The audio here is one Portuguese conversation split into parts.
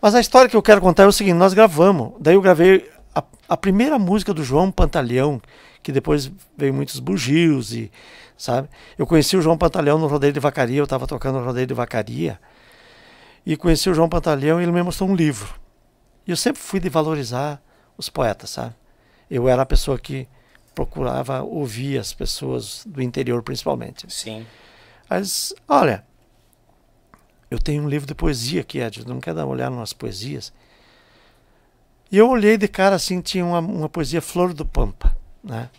Mas a história que eu quero contar é o seguinte: nós gravamos, daí eu gravei a, a primeira música do João Pantaleão, que depois veio muitos bugios e sabe? Eu conheci o João Pantaleão no rodeio de vacaria, eu estava tocando no rodeio de vacaria e conheci o João Pantaleão e ele me mostrou um livro. E eu sempre fui de valorizar os poetas, sabe? Eu era a pessoa que procurava ouvir as pessoas do interior principalmente. Sim. Mas olha, eu tenho um livro de poesia aqui, Ed, não quer dar uma olhada nas poesias? E eu olhei de cara assim, tinha uma, uma poesia Flor do Pampa, né?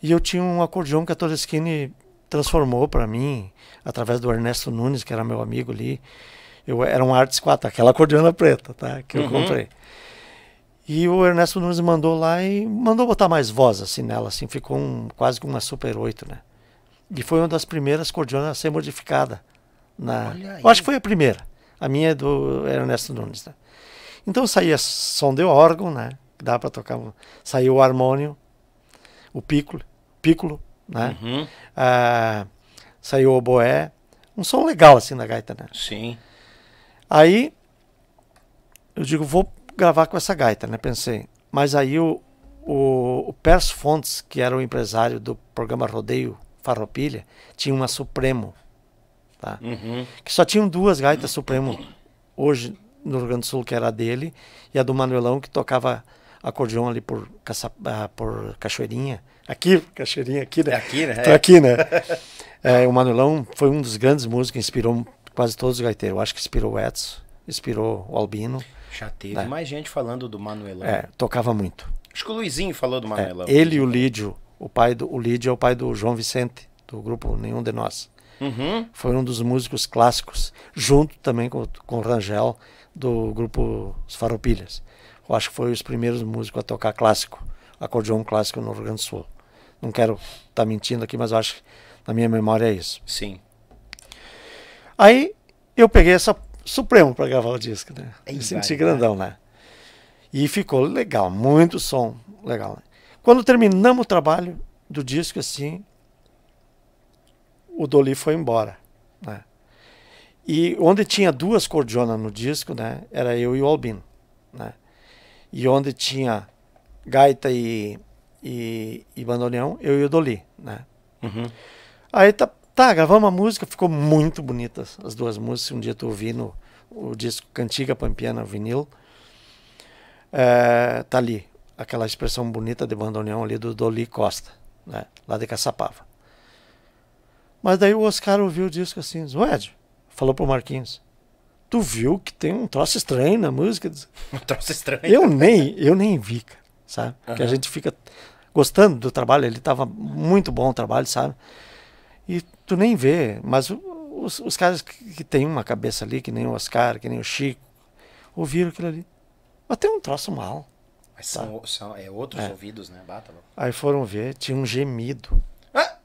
E eu tinha um acordeão que a Toleschini transformou para mim, através do Ernesto Nunes, que era meu amigo ali. Eu, era um Artes 4, aquela acordeona preta, tá? Que eu uhum. comprei. E o Ernesto Nunes mandou lá e mandou botar mais voz assim nela, assim, ficou um, quase que uma Super 8, né? E foi uma das primeiras cordionas a ser modificada. Na, eu acho que foi a primeira. A minha é do Ernesto Nunes. Né? Então saía som de órgão, né? Dá para tocar. Saiu o harmônio, o piccolo, piccolo né? Uhum. Ah, saiu o oboé. Um som legal assim na gaita, né? Sim. Aí eu digo, vou gravar com essa gaita, né? Pensei. Mas aí o, o, o Perso Fontes, que era o empresário do programa Rodeio Farroupilha, tinha uma Supremo Tá? Uhum. Que só tinham duas gaitas Supremo hoje no Rio Grande do Sul, que era a dele, e a do Manuelão, que tocava acordeão ali por, caça, ah, por Cachoeirinha. Aqui, Cachoeirinha, aqui, né? É aqui, né? Tô é. aqui, né? é, o Manuelão foi um dos grandes músicos que inspirou quase todos os gaiteiros. Eu acho que inspirou o Edson, inspirou o Albino. Já teve né? mais gente falando do Manuelão. É, tocava muito. Acho que o Luizinho falou do é, Manuelão. É, ele e o Lídio, o pai do o Lídio é o pai do João Vicente, do grupo Nenhum de Nós. Uhum. Foi um dos músicos clássicos, junto também com, com o Rangel, do grupo Os Faropilhas. Eu acho que foi os primeiros músicos a tocar clássico, acordeão clássico no Rio Grande do Sul. Não quero estar tá mentindo aqui, mas eu acho que na minha memória é isso. Sim. Aí eu peguei essa Supremo para gravar o disco, né? Me senti né? grandão, né? E ficou legal, muito som legal. Né? Quando terminamos o trabalho do disco, assim, o Dolly foi embora. Né? E onde tinha duas cordonas no disco, né, era eu e o Albino. Né? E onde tinha gaita e, e, e bandoneão, eu e o Dolly. Né? Uhum. Aí tá, tá, gravamos a música, ficou muito bonita as duas músicas. Um dia tu ouvi no o disco Cantiga Pampiana Vinil. É, tá ali, aquela expressão bonita de bandoneão ali do Dolly Costa, né? lá de Caçapava. Mas daí o Oscar ouviu o disco assim, o Ed, falou pro Marquinhos, tu viu que tem um troço estranho na música? Um troço estranho. Eu nem, eu nem vi, sabe? Uhum. Que a gente fica gostando do trabalho, ele tava muito bom o trabalho, sabe? E tu nem vê, mas os, os caras que, que tem uma cabeça ali, que nem o Oscar, que nem o Chico, ouviram aquilo ali. Mas tem um troço mal. Mas são, são é, outros é. ouvidos, né? Bata, Aí foram ver, tinha um gemido. Ah!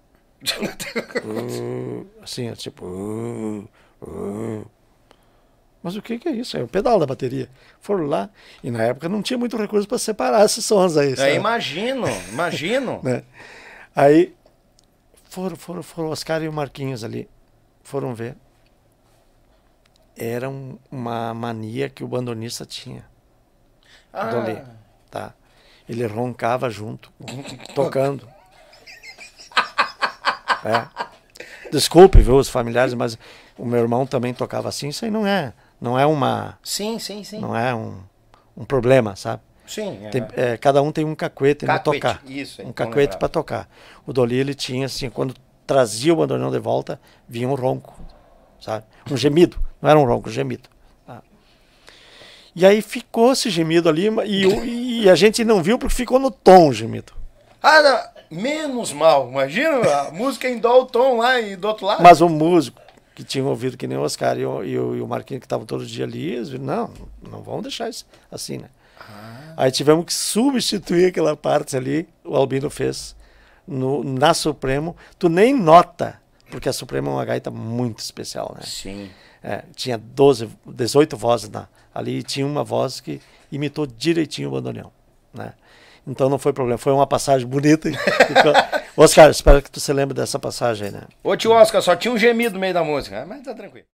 uh, assim, é tipo. Uh, uh. Mas o que, que é isso? É o pedal da bateria. Foram lá e na época não tinha muito recurso para separar esses sons aí. Sabe? É, imagino, imagino. né? Aí foram, foram, foram o Oscar e o Marquinhos ali, foram ver. Era um, uma mania que o bandonista tinha. Ah. tá? Ele roncava junto, tocando. é. Desculpe, viu, os familiares, mas o meu irmão também tocava assim, isso aí não é, não é uma... Sim, sim, sim. Não é um, um problema, sabe? Sim. É. Tem, é, cada um tem um cacuete, para tocar. Isso, um então, cacuete para tocar. O Dolly ele tinha assim, quando trazia o bandoneão de volta, vinha um ronco, sabe? Um gemido, não era um ronco, um gemido. Ah. E aí ficou esse gemido ali e, e a gente não viu porque ficou no tom o gemido. Ah, menos mal. Imagina a música em dó, o tom lá e do outro lado. Mas o músico que tinha ouvido que nem o Oscar e o, e o, Marquinhos que estavam todo dia ali, eles viram, não, não vamos deixar isso assim, né? Ah. Aí tivemos que substituir aquela parte ali, o Albino fez no, na Supremo. Tu nem nota, porque a Supremo é uma gaita muito especial, né? Sim. É, tinha 12, 18 vozes na, ali e tinha uma voz que imitou direitinho o bandoneão, né? Então não foi problema. Foi uma passagem bonita. Oscar, espero que você lembre dessa passagem, né? Ô tio Oscar, só tinha um gemido no meio da música, né? mas tá tranquilo.